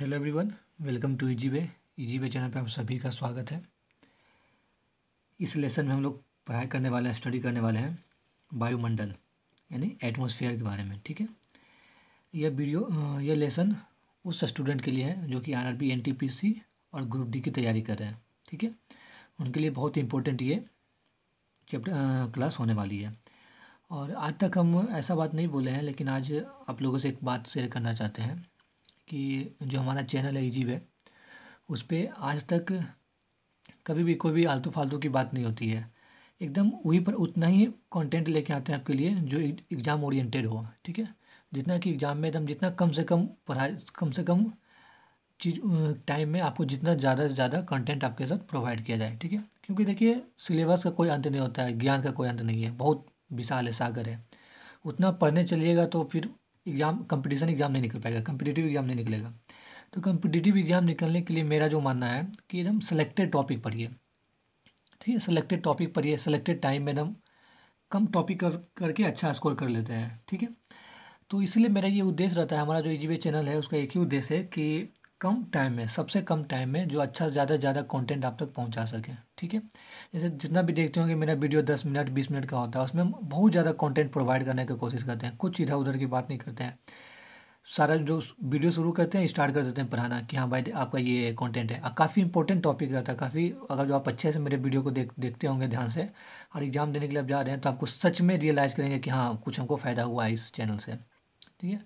Hello everyone welcome to easy way easy way channel पे आप सभी का स्वागत है इस लेसन में हम लोग पढ़ाई करने वाले हैं स्टडी करने वाले हैं वायुमंडल यानी एटमॉस्फेयर के बारे में ठीक है यह वीडियो यह लेसन उस स्टूडेंट के लिए है जो कि आरआरबी एनटीपीसी और ग्रुप डी की तैयारी कर रहे हैं ठीक है उनके लिए बहुत इंपॉर्टेंट ये चैप्टर क्लास होने वाली है और आज तक हम ऐसा बात नहीं बोले हैं लेकिन आज आप लोगों से एक बात शेयर करना चाहते हैं कि जो हमारा चैनल है यूट्यूब है उस पर आज तक कभी भी कोई भी आलतू फालतू की बात नहीं होती है एकदम वहीं पर उतना ही कंटेंट लेके आते हैं आपके लिए जो एग्ज़ाम ओरिएंटेड हो ठीक है जितना कि एग्ज़ाम में एकदम जितना कम से कम पढ़ाई कम से कम चीज टाइम में आपको जितना ज़्यादा से ज़्यादा कंटेंट आपके साथ प्रोवाइड किया जाए ठीक है क्योंकि देखिए सिलेबस का कोई अंत नहीं होता है ज्ञान का कोई अंत नहीं है बहुत विशाल है सागर है उतना पढ़ने चलिएगा तो फिर एग्ज़ाम कंपटीशन एग्ज़ाम नहीं निकल पाएगा कंपिटेटिव एग्ज़ाम नहीं निकलेगा तो कंपिटेटिव एग्ज़ाम निकलने के लिए मेरा जो मानना है कि एकदम सेलेक्टेड टॉपिक पढ़िए ठीक है सेलेक्टेड टॉपिक पढ़िए सेलेक्टेड टाइम में एकदम कम टॉपिक कर करके अच्छा स्कोर कर लेते हैं ठीक है तो इसलिए मेरा ये उद्देश्य रहता है हमारा जो ई चैनल है उसका एक ही उद्देश्य है कि कम टाइम में सबसे कम टाइम में जो अच्छा ज़्यादा से ज़्यादा कंटेंट आप तक पहुंचा सकें ठीक है जैसे जितना भी देखते होंगे मेरा वीडियो दस मिनट बीस मिनट का होता है उसमें बहुत ज़्यादा कंटेंट प्रोवाइड करने की कोशिश करते हैं कुछ इधर उधर की बात नहीं करते हैं सारा जो वीडियो शुरू करते हैं स्टार्ट कर देते हैं पढ़ाना कि हाँ भाई आपका ये कॉन्टेंट है काफ़ी इंपॉर्टेंट टॉपिक रहता है काफ़ी अगर जो आप अच्छे से मेरे वीडियो को देख देखते होंगे ध्यान से और एग्ज़ाम देने के लिए आप जा रहे हैं तो आपको सच में रियलाइज़ करेंगे कि हाँ कुछ हमको फ़ायदा हुआ है इस चैनल से ठीक है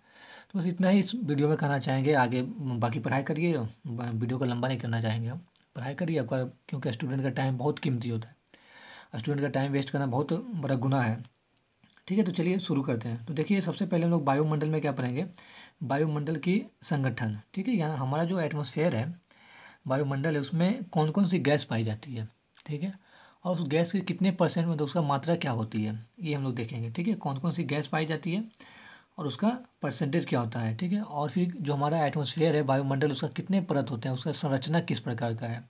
तो बस इतना ही इस वीडियो में कहना चाहेंगे आगे बाकी पढ़ाई करिए वीडियो को लंबा नहीं करना चाहेंगे हम पढ़ाई करिए आपका क्योंकि स्टूडेंट का टाइम बहुत कीमती होता है स्टूडेंट का टाइम वेस्ट करना बहुत बड़ा गुना है ठीक है तो चलिए शुरू करते हैं तो देखिए सबसे पहले हम लोग वायुमंडल में क्या पढ़ेंगे वायुमंडल की संगठन ठीक है यहाँ हमारा जो एटमोसफेयर है वायुमंडल है उसमें कौन कौन सी गैस पाई जाती है ठीक है और उस गैस के कितने परसेंट में उसका मात्रा क्या होती है ये हम लोग देखेंगे ठीक है कौन कौन सी गैस पाई जाती है और उसका परसेंटेज क्या होता है ठीक है और फिर जो हमारा एटमोसफेयर है वायुमंडल उसका कितने परत होते हैं उसका संरचना किस प्रकार का है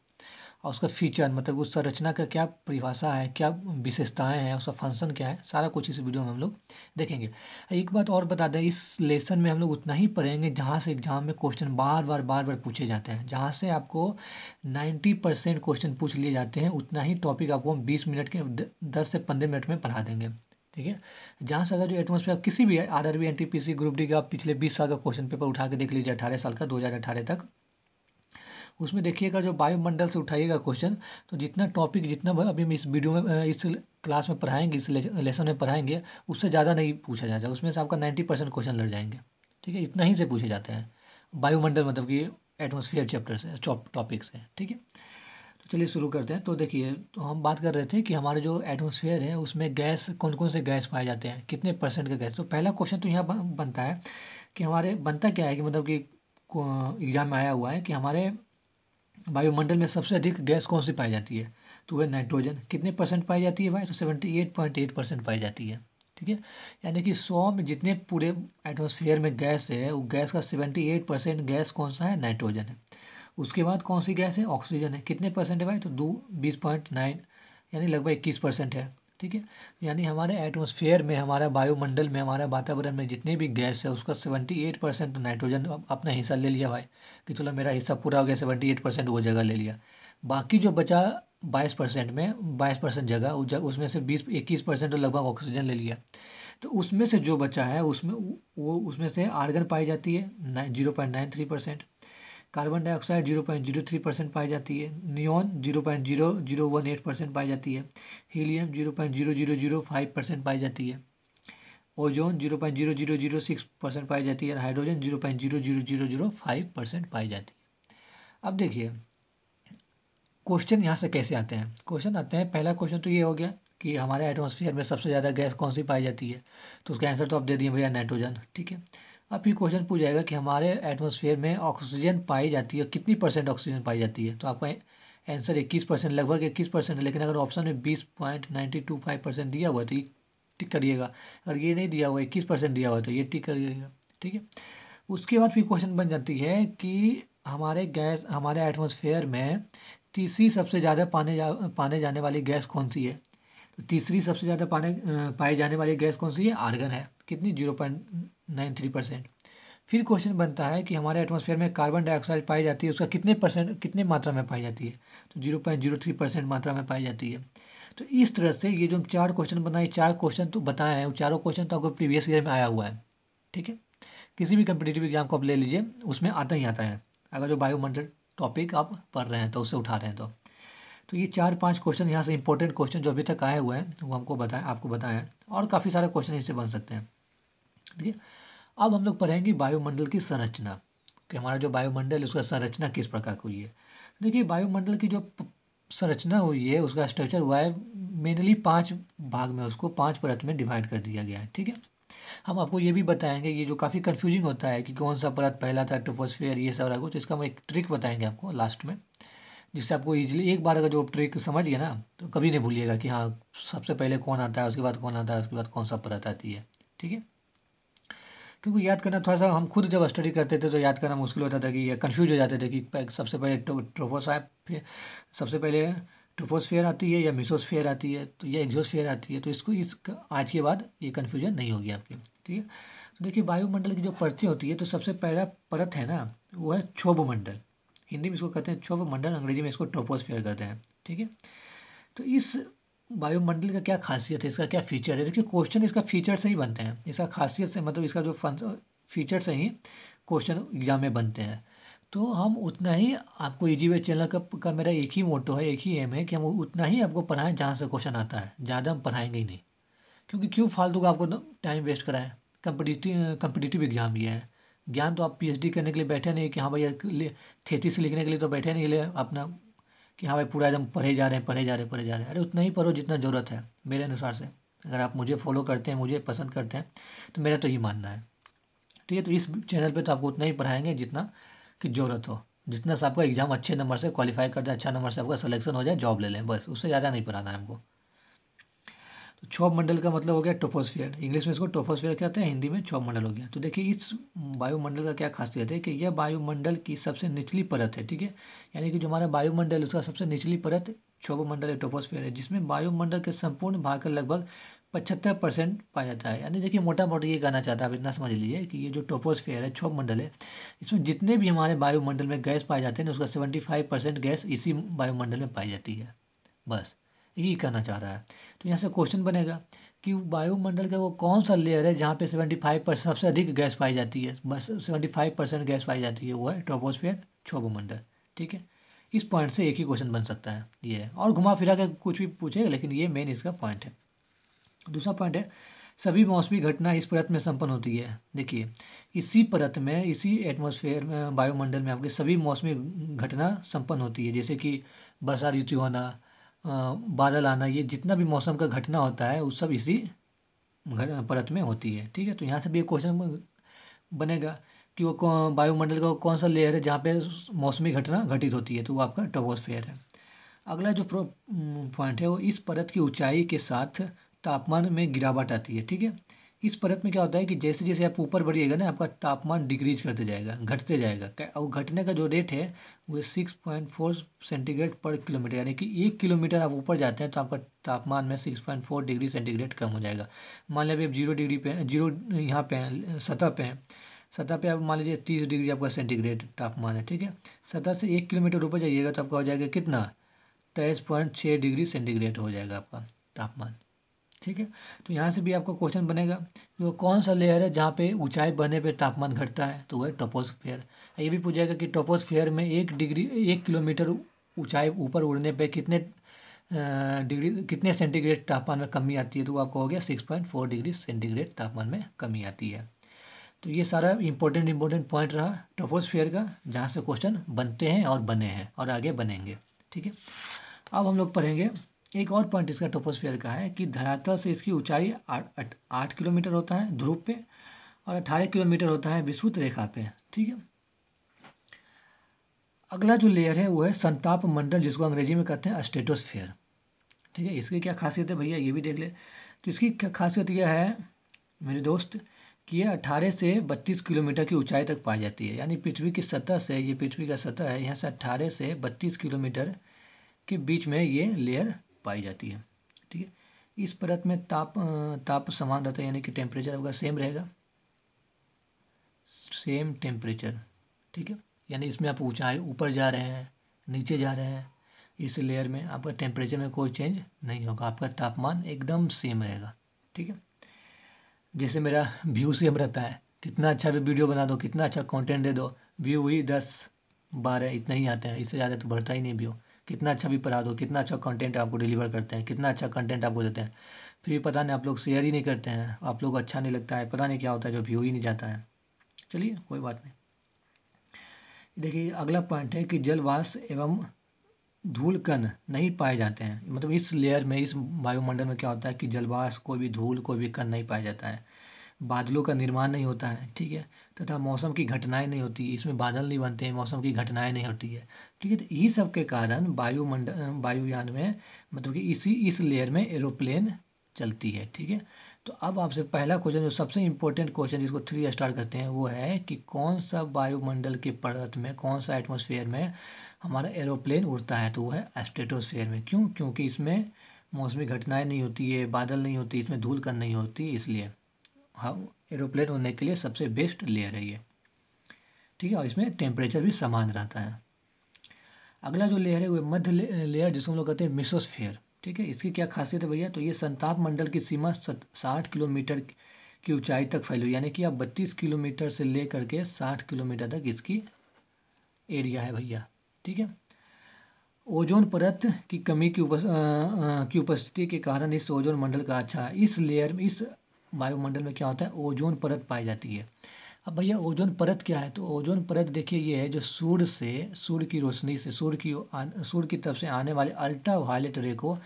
और उसका फीचर मतलब उस संरचना का क्या परिभाषा है क्या विशेषताएं हैं उसका फंक्शन क्या है सारा कुछ इस वीडियो में हम लोग देखेंगे एक बात और बता दें इस लेसन में हम लोग उतना ही पढ़ेंगे जहाँ से एग्जाम में क्वेश्चन बार बार बार बार पूछे जाते हैं जहाँ से आपको नाइन्टी परसेंट क्वेश्चन पूछ लिए जाते हैं उतना ही टॉपिक आपको हम बीस मिनट के दस से पंद्रह मिनट में पढ़ा देंगे ठीक है जहाँ से अगर जो एटमोसफेयर किसी भी R R B N T P C group D का पिछले बीस साल का क्वेश्चन पेपर उठा के देख लीजिए अठारह साल का दो हज़ार अठारह तक उसमें देखिएगा जो वायुमंडल से उठाइएगा क्वेश्चन तो जितना टॉपिक जितना अभी हम इस वीडियो में इस क्लास में पढ़ाएंगे इस लेसन में पढ़ाएंगे उससे ज़्यादा नहीं पूछा जाता उसमें से आपका नाइन्टी परसेंट क्वेश्चन लड़ जाएंगे ठीक है इतना ही से पूछे जाते हैं वायुमंडल मतलब कि एटमोसफियर चैप्टर से टॉपिक से ठीक है तो चलिए शुरू करते हैं तो देखिए तो हम बात कर रहे थे कि हमारे जो एटमोसफेयर है उसमें गैस कौन कौन से गैस पाए जाते हैं कितने परसेंट का गैस तो पहला क्वेश्चन तो यहाँ बनता है कि हमारे बनता क्या है कि मतलब कि एग्ज़ाम में आया हुआ है कि हमारे वायुमंडल में सबसे अधिक गैस कौन सी पाई जाती है तो वह नाइट्रोजन कितने परसेंट पाई जाती है भाई तो seventy eight point eight percent पाई जाती है ठीक है यानी कि सौ में जितने पूरे एटमोसफेयर में गैस है वो गैस का सेवेंटी एट परसेंट गैस कौन सा है नाइट्रोजन है उसके बाद कौन सी गैस है ऑक्सीजन है कितने परसेंट है भाई तो दो बीस पॉइंट नाइन यानी लगभग इक्कीस परसेंट है ठीक है यानी हमारे एटमोसफेयर में हमारा वायुमंडल में हमारे वातावरण में जितने भी गैस है उसका सेवेंटी एट परसेंट नाइट्रोजन अपना हिस्सा ले लिया भाई कि चलो मेरा हिस्सा पूरा हो गया सेवेंटी एट परसेंट वो जगह ले लिया बाकी जो बचा बाईस परसेंट में बाईस परसेंट जगह उसमें से बीस इक्कीस परसेंट तो लगभग ऑक्सीजन ले लिया तो उसमें से जो बचा है उसमें वो उसमें से आर्गन पाई जाती है zero point nine three percent carbon dioxide zero point zero three percent पाई जाती है neon zero point zero zero one eight percent पाई जाती है helium zero point zero zero zero five percent पाई जाती है ozone zero point zero zero zero six percent पाई जाती है hydrogen zero point zero zero zero zero five percent पाई जाती है अब देखिए क्वेश्चन यहाँ से कैसे आते हैं क्वेश्चन आते हैं पहला क्वेश्चन तो ये हो गया कि हमारे एटमोसफियर में सबसे ज़्यादा गैस कौन सी पाई जाती है तो उसका आंसर तो आप दे दिए भैया नाइट्रोजन ठीक है अब ये क्वेश्चन पूछ जाएगा कि हमारे एटमॉस्फेयर में ऑक्सीजन पाई जाती है कितनी परसेंट ऑक्सीजन पाई जाती है तो आपका आंसर इक्कीस परसेंट लगभग इक्कीस परसेंट है लेकिन अगर ऑप्शन में बीस point ninety two five percent दिया हुआ है तो ये टिक करिएगा अगर ये नहीं दिया हुआ इक्कीस परसेंट दिया हुआ है तो ये टिक करिएगा ठीक है उसके बाद फिर क्वेश्चन बन जाती है कि हमारे गैस हमारे एटमोसफेयर में तीसरी सबसे ज़्यादा पाने जा पाने जाने वाली गैस कौन सी है तो तीसरी सबसे ज़्यादा पाने पाई जाने वाली गैस कौन सी है आर्गन है कितनी zero point nine three percent फिर क्वेश्चन बनता है कि हमारे एटमॉस्फेयर में कार्बन डाइऑक्साइड पाई जाती है उसका कितने परसेंट कितने मात्रा में पाई जाती है तो zero point zero three percent मात्रा में पाई जाती है तो इस तरह से ये जो हम चार क्वेश्चन बनाए चार क्वेश्चन तो बताए हैं चारों क्वेश्चन तो आपको प्रीवियस ईयर में आया हुआ है ठीक है किसी भी कंपिटेटिव एग्जाम को आप ले लीजिए उसमें आता ही आता है अगर जो बायोमंडल टॉपिक आप पढ़ रहे हैं तो उससे उठा रहे हैं तो तो ये चार पांच क्वेश्चन यहाँ से इंपॉर्टेंट क्वेश्चन जो अभी तक आए हुए हैं वो हमको बताएं आपको बताएं और काफ़ी सारे क्वेश्चन इससे बन सकते हैं चलिए अब हम लोग पढ़ेंगे वायुमंडल की संरचना कि हमारा जो वायुमंडल है उसका संरचना किस प्रकार की हुई है देखिए वायुमंडल की जो संरचना हुई है उसका स्ट्रक्चर हुआ है मेनली पाँच भाग में उसको पाँच परत में डिवाइड कर दिया गया है ठीक है हम आपको ये भी बताएंगे ये जो काफ़ी कन्फ्यूजिंग होता है कि कौन सा परत पहला था ट्रोपोस्फेयर ये सारा कुछ इसका हम एक ट्रिक बताएंगे आपको लास्ट में जिससे आपको ईजिली एक बार अगर जो ट्रिक समझ गया ना तो कभी नहीं भूलिएगा कि हाँ सबसे पहले कौन आता है उसके बाद कौन आता है उसके बाद कौन सा परत आती है ठीक है क्योंकि याद करना थोड़ा सा हम खुद जब स्टडी करते थे तो याद करना मुश्किल होता था कि कन्फ्यूज हो जाते थे कि सबसे पहले ट्रोपोसाइप सबसे पहले ट्रोपोस्फेयर आती है या मिसोस्फेयर आती है तो या एग्जोस्फेयर आती है तो इसको इस आज के बाद ये कन्फ्यूजन नहीं होगी आपकी ठीक है तो देखिए वायुमंडल की जो परतें होती है तो सबसे पहला परत है ना वो है क्षोभ मंडल हिंदी में इसको कहते हैं क्षोभ मंडल अंग्रेजी में इसको ट्रोपोस्फेयर कहते हैं ठीक है तो इस वायुमंडल का क्या खासियत है इसका क्या फीचर है देखिए क्वेश्चन इसका फीचर से ही बनते हैं इसका खासियत से मतलब इसका जो फन फीचर से ही क्वेश्चन एग्जाम में बनते हैं तो हम उतना ही आपको ई जी वे चैनल का, का मेरा एक ही मोटो है एक ही एम है कि हम उतना ही आपको पढ़ाएं जहाँ से क्वेश्चन आता है ज़्यादा हम पढ़ाएंगे ही नहीं क्योंकि क्यों फालतू का आपको टाइम वेस्ट कराएं कम्पिटिटिव कम्पिटिटिव एग्जाम ये है ज्ञान तो आप पीएचडी करने के लिए बैठे नहीं कि हाँ भैया थेतीस से लिखने के लिए तो बैठे नहीं ले अपना कि हाँ भाई पूरा एकदम पढ़े जा रहे हैं पढ़े जा रहे हैं पढ़े जा रहे हैं अरे उतना ही पढ़ो जितना ज़रूरत है मेरे अनुसार से अगर आप मुझे फॉलो करते हैं मुझे पसंद करते हैं तो मेरा तो ये मानना है ठीक है तो इस चैनल पर तो आपको उतना ही पढ़ाएंगे जितना कि ज़रूरत हो जितना से आपका एग्ज़ाम अच्छे नंबर से क्वालिफाई करते अच्छा नंबर से आपका सलेक्शन हो जाए जॉब ले लें बस उससे ज़्यादा नहीं पढ़ाना है हमको छो मंडल का मतलब हो गया टोपोस्फियर इंग्लिश में इसको टोपोस्फियर कहते हैं हिंदी में छो मंडल हो गया तो देखिए इस वायुमंडल का क्या खासियत है कि यह वायुमंडल की सबसे निचली परत है ठीक है यानी कि जो हमारा वायुमंडल उसका सबसे निचली परत क्षोभ मंडल या टोपोस्फियर है जिसमें वायुमंडल के संपूर्ण भाग का लगभग पचहत्तर परसेंट पाया जाता है यानी देखिए मोटा मोटा ये कहना चाहता है आप इतना समझ लीजिए कि ये जो टोपोस्फेयर है क्षोभ मंडल है इसमें जितने भी हमारे वायुमंडल में गैस पाए जाते हैं उसका सेवेंटी फाइव परसेंट गैस इसी वायुमंडल में पाई जाती है बस ये कहना चाह रहा है तो यहाँ से क्वेश्चन बनेगा कि वायुमंडल का वो कौन सा लेयर है जहाँ पे सेवेंटी फाइव परसेंट सबसे अधिक गैस पाई जाती है सेवेंटी फाइव परसेंट गैस पाई जाती है वो है ट्रोपोस्फेयर मंडल ठीक है इस पॉइंट से एक ही क्वेश्चन बन सकता है ये है और घुमा फिरा के कुछ भी पूछे लेकिन ये मेन इसका पॉइंट है दूसरा पॉइंट है सभी मौसमी घटना इस परत में संपन्न होती है देखिए इसी परत में इसी एटमोसफेयर में वायुमंडल में आपके सभी मौसमी घटना संपन्न होती है जैसे कि बरसात ऋतु होना बादल आना ये जितना भी मौसम का घटना होता है वो सब इसी परत में होती है ठीक है तो यहाँ से भी एक क्वेश्चन बनेगा कि वो वायुमंडल का कौन सा लेयर है जहाँ पे मौसमी घटना घटित होती है तो वो आपका टोपोस्फेयर है अगला जो पॉइंट है वो इस परत की ऊंचाई के साथ तापमान में गिरावट आती है ठीक है इस परत में क्या होता है कि जैसे जैसे आप ऊपर बढ़िएगा ना आपका तापमान डिक्रीज करते जाएगा घटते जाएगा और घटने का जो रेट है वो six point four centigrade per kilometre यानी कि एक किलोमीटर आप ऊपर जाते हैं तो आपका तापमान में six point four degree centigrade कम हो जाएगा मान लीजिए आप जीरो डिग्री पे जीरो यहाँ पे हैं सतह पे हैं सतह पे आप मान लीजिए तीस डिग्री आपका सेंटीग्रेड तापमान है ठीक है सतह से एक किलोमीटर ऊपर जाइएगा तो आपका हो जाएगा कितना तेईस पॉइंट छः डिग्री सेंटीग्रेड हो जाएगा आपका तापमान ठीक है तो यहाँ से भी आपका क्वेश्चन बनेगा जो कौन सा लेयर है जहाँ पे ऊंचाई बढ़ने पे तापमान घटता है तो वह टोपोस्फेयर ये भी पूछेगा कि टोपोस्फेयर में एक डिग्री एक किलोमीटर ऊंचाई ऊपर उड़ने पे कितने डिग्री कितने सेंटीग्रेड तापमान में कमी आती है तो वो आपको हो गया six point four degree centigrade तापमान में कमी आती है तो ये सारा इम्पोर्टेंट इम्पोर्टेंट पॉइंट रहा टोपोस्फेयर का जहाँ से क्वेश्चन बनते हैं और बने हैं और आगे बनेंगे ठीक है अब हम लोग पढ़ेंगे एक और पॉइंट इसका टोपोस्फेयर का है कि धरातल से इसकी ऊंचाई आठ आठ किलोमीटर होता है ध्रुव पे और अठारह किलोमीटर होता है विस्तृत रेखा पे ठीक है अगला जो लेयर है वो है संताप मंडल जिसको अंग्रेजी में कहते हैं स्टेटोस्फेयर ठीक है इसकी क्या खासियत है भैया ये भी देख ले तो इसकी क्या खासियत यह है मेरे दोस्त कि यह अट्ठारह से बत्तीस किलोमीटर की ऊंचाई तक पाई जाती है यानी पृथ्वी की सतह से ये पृथ्वी का सतह है यहाँ से अट्ठारह से बत्तीस किलोमीटर के बीच में ये लेयर पाई जाती है ठीक है इस परत में ताप ताप समान रहता है यानी कि टेम्परेचर आपका सेम रहेगा सेम टेम्परेचर ठीक है यानी इसमें आप ऊँचाई ऊपर जा रहे हैं नीचे जा रहे हैं इस लेयर में आपका टेम्परेचर में कोई चेंज नहीं होगा आपका तापमान एकदम सेम रहेगा ठीक है जैसे मेरा व्यू सेम रहता है कितना अच्छा भी वीडियो बना दो कितना अच्छा कंटेंट दे दो व्यू ही दस बारह इतना ही आता है इससे ज़्यादा तो बढ़ता ही नहीं व्यू कितना अच्छा भी पढ़ा दो कितना अच्छा कंटेंट आपको डिलीवर करते हैं कितना अच्छा कंटेंट आपको देते हैं फिर भी पता नहीं आप लोग शेयर ही नहीं करते हैं आप लोग अच्छा नहीं लगता है पता नहीं क्या होता है जो व्यू ही नहीं जाता है चलिए कोई बात नहीं देखिए अगला पॉइंट है कि जलवास एवं धूल कण नहीं पाए जाते हैं मतलब इस लेयर में इस वायुमंडल में क्या होता है कि जलवास कोई भी धूल कोई भी कण नहीं पाया जाता है बादलों का निर्माण नहीं होता है ठीक है तथा मौसम की घटनाएं नहीं होती इसमें बादल नहीं बनते हैं मौसम की घटनाएं नहीं होती है ठीक है तो यही सब के कारण वायुमंडल वायुयान में मतलब कि इसी इस लेयर में एरोप्लेन चलती है ठीक है तो अब आपसे पहला क्वेश्चन जो सबसे इम्पोर्टेंट क्वेश्चन जिसको थ्री स्टार करते हैं वो है कि कौन सा वायुमंडल के परत में कौन सा एटमोसफेयर में हमारा एरोप्लेन उड़ता है तो वो है एस्टेटोसफेयर में क्यों क्योंकि इसमें मौसमी घटनाएं नहीं होती है बादल नहीं होती इसमें धूल कण नहीं होती इसलिए हाँ एरोप्लेन होने के लिए सबसे बेस्ट लेयर है ये ठीक है और इसमें टेम्परेचर भी समान रहता है अगला जो लेयर है वो मध्य लेयर जिसको हम लोग कहते हैं मिसोस्फेयर ठीक है इसकी क्या खासियत है भैया तो ये संताप मंडल की सीमा साठ किलोमीटर की ऊंचाई तक फैली हुई यानी कि आप बत्तीस किलोमीटर से ले करके साठ किलोमीटर तक इसकी एरिया है भैया ठीक है ओजोन परत की कमी की की उपस्थिति के कारण इस ओजोन मंडल का अच्छा इस लेयर में इस वायुमंडल में क्या होता है ओजोन परत पाई जाती है अब भैया ओजोन परत क्या है तो ओजोन परत देखिए ये है जो सूर्य से सूर्य की रोशनी से सूर्य की सूर्य की तरफ से आने वाले अल्ट्रा वायलेट रे को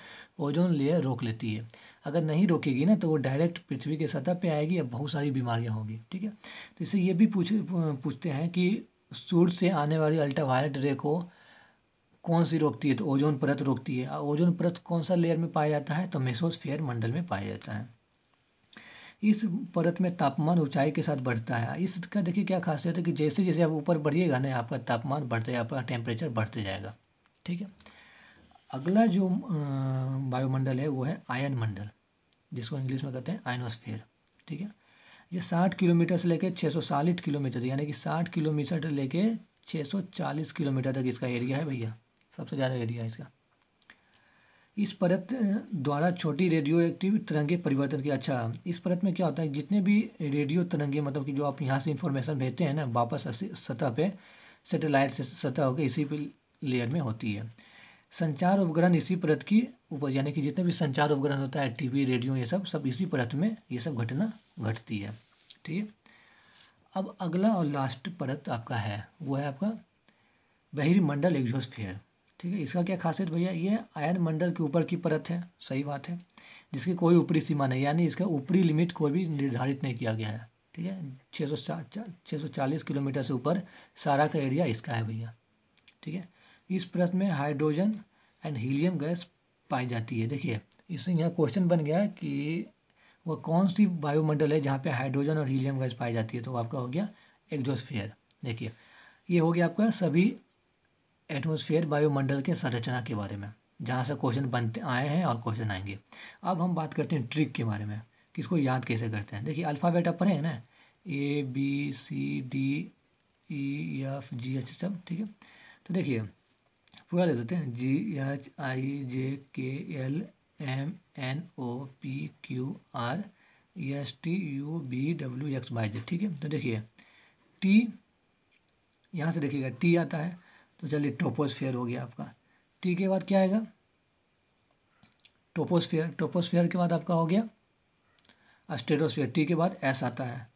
ओजोन लेयर रोक लेती है अगर नहीं रोकेगी ना तो वो डायरेक्ट पृथ्वी के सतह पे आएगी और बहुत सारी बीमारियां होंगी ठीक है तो इसे ये भी पूछ पूछते हैं कि सूर्य से आने वाली अल्ट्रा वायलेट रे को कौन सी रोकती है तो ओजोन परत रोकती है और ओजोन परत कौन सा लेयर में पाया जाता है तो मेसोसफेयर मंडल में पाया जाता है इस परत में तापमान ऊंचाई के साथ बढ़ता है इसका देखिए क्या खासियत है कि जैसे जैसे आप ऊपर बढ़िएगा ना आपका तापमान बढ़ते आपका टेम्परेचर बढ़ते जाएगा ठीक है अगला जो वायुमंडल है वो है आयन मंडल जिसको इंग्लिश में कहते हैं आयनोस्फेयर ठीक है ये साठ किलोमीटर से लेकर छः किलोमीटर यानी कि साठ किलोमीटर लेके चालीस किलोमीटर तक इसका एरिया है भैया सबसे ज़्यादा एरिया है इसका इस परत द्वारा छोटी रेडियो एक्टिव तरंगे परिवर्तन की अच्छा इस परत में क्या होता है जितने भी रेडियो तरंगे मतलब कि जो आप यहाँ से इंफॉर्मेशन भेजते हैं ना वापस सतह पे सेटेलाइट से सतह होकर इसी पे लेयर में होती है संचार उपग्रहण इसी परत की ऊपर यानी कि जितने भी संचार उपग्रहण होता है टी रेडियो ये सब सब इसी परत में ये सब घटना घटती है ठीक है अब अगला और लास्ट परत आपका है वो है आपका मंडल एग्जोस्फेयर ठीक है इसका क्या खासियत भैया ये आयन मंडल के ऊपर की परत है सही बात है जिसकी कोई ऊपरी सीमा नहीं यानी इसका ऊपरी लिमिट कोई भी निर्धारित नहीं किया गया है ठीक है छः सौ छः सौ चालीस किलोमीटर से ऊपर सारा का एरिया इसका है भैया ठीक है इस परत में हाइड्रोजन एंड हीलियम गैस पाई जाती है देखिए इससे यहाँ क्वेश्चन बन गया कि वह कौन सी वायुमंडल है जहाँ पे हाइड्रोजन और हीलियम गैस पाई जाती है तो आपका हो गया एग्जोस्फेयर देखिए ये हो गया आपका सभी एटमोसफियर वायुमंडल के संरचना के बारे में जहाँ से क्वेश्चन बनते आए हैं और क्वेश्चन आएंगे अब हम बात करते हैं ट्रिक के बारे में किसको याद कैसे करते हैं देखिए अल्फ़ाबेट अपन है ना A B C D E F G H सब ठीक है तो देखिए पूरा देख देते हैं जी H I J K L M N O P Q R S T U V W X Y Z ठीक है तो देखिए टी यहाँ से देखिएगा टी आता है तो चलिए टोपोस्फेयर हो गया आपका टी के बाद क्या आएगा टोपोस्फेयर टोपोस्फेयर के बाद आपका हो गया अस्टेटोस्फेयर टी के बाद एस आता है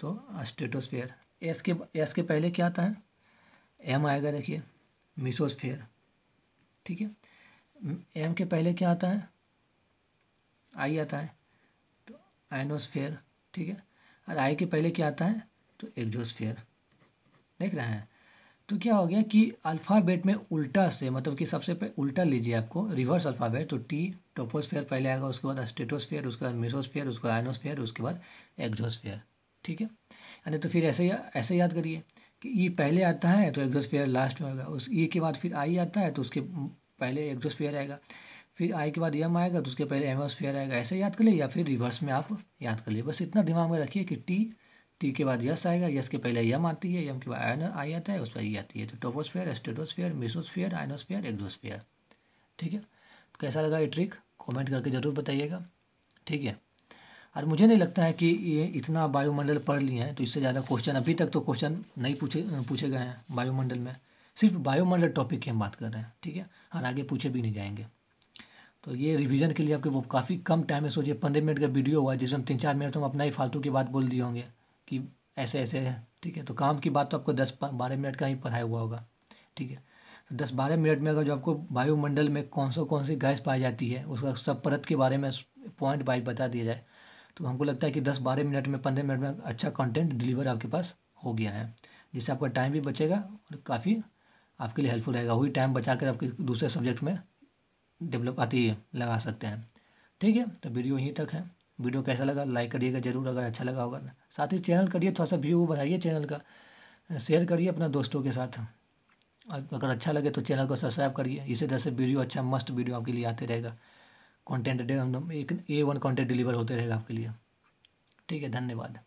तो अस्टेटोस्फेयर एस के एस के पहले क्या आता है एम आएगा देखिए मिसोस्फेयर ठीक है एम के पहले क्या आता है आई आता है तो आइनोस्फेयर ठीक है और आई के पहले क्या आता है तो एग्जोस्फेयर देख रहे हैं तो क्या हो गया कि अल्फ़ाबेट में उल्टा से मतलब कि सबसे पहले उल्टा लीजिए आपको रिवर्स अल्फ़ाबेट तो टी टोपोस्फेयर पहले आएगा उसके बाद स्टेटोस्फेयर उसके बाद मेसोस्फेयर उसके बाद आइनोस्फेयर उसके बाद एग्जोस्फेयर ठीक है यानी तो फिर ऐसे या, ऐसे याद करिए कि ये पहले आता है तो एग्जोस्फेयर लास्ट में होगा उस ई के बाद फिर आई आता है तो उसके पहले एग्जोस्फेयर आएगा फिर आई के बाद एम आएगा तो उसके पहले एमोस्फेयर आएगा ऐसे याद कर लिए या फिर रिवर्स में आप याद कर लिए बस इतना दिमाग में रखिए कि टी टी के बाद यस आएगा यस के पहले यम आती है यम के बाद आयन आई आता है उस पर ई आती है तो troposphere stratosphere mesosphere ionosphere exosphere ठीक है तो कैसा लगा ये ट्रिक कमेंट करके ज़रूर बताइएगा ठीक है और मुझे नहीं लगता है कि ये इतना वायुमंडल पढ़ लिए हैं तो इससे ज़्यादा क्वेश्चन अभी तक तो क्वेश्चन नहीं पूछे पूछे गए हैं वायुमंडल में सिर्फ वायुमंडल टॉपिक की हम बात कर रहे हैं ठीक है और आगे पूछे भी नहीं जाएंगे तो ये रिवीजन के लिए आपके वो काफ़ी कम टाइम है सोचिए पंद्रह मिनट का वीडियो हुआ जिसमें तीन चार मिनट तो हम अपना ही फालतू की बात बोल दिए होंगे कि ऐसे ऐसे है ठीक है तो काम की बात तो आपको दस बारह मिनट का ही पढ़ाया हुआ होगा ठीक है तो दस बारह मिनट में अगर जो आपको वायुमंडल में कौन सा कौन सी गैस पाई जाती है उसका सब परत के बारे में पॉइंट वाइज बता दिया जाए तो हमको लगता है कि दस बारह मिनट में पंद्रह मिनट में अच्छा कंटेंट डिलीवर आपके पास हो गया है जिससे आपका टाइम भी बचेगा और काफ़ी आपके लिए हेल्पफुल रहेगा वही टाइम बचा कर आपके दूसरे सब्जेक्ट में डेवलप आती है लगा सकते हैं ठीक है तो वीडियो यहीं तक है वीडियो कैसा लगा लाइक करिएगा जरूर अगर अच्छा लगा होगा तो। साथ ही चैनल करिए थोड़ा सा व्यू बढ़ाइए चैनल का शेयर करिए अपना दोस्तों के साथ अगर अच्छा लगे तो चैनल को सब्सक्राइब करिए इसी तरह से वीडियो अच्छा मस्त वीडियो आपके लिए आते रहेगा कंटेंट एक ए वन कंटेंट डिलीवर होते रहेगा आपके लिए ठीक है धन्यवाद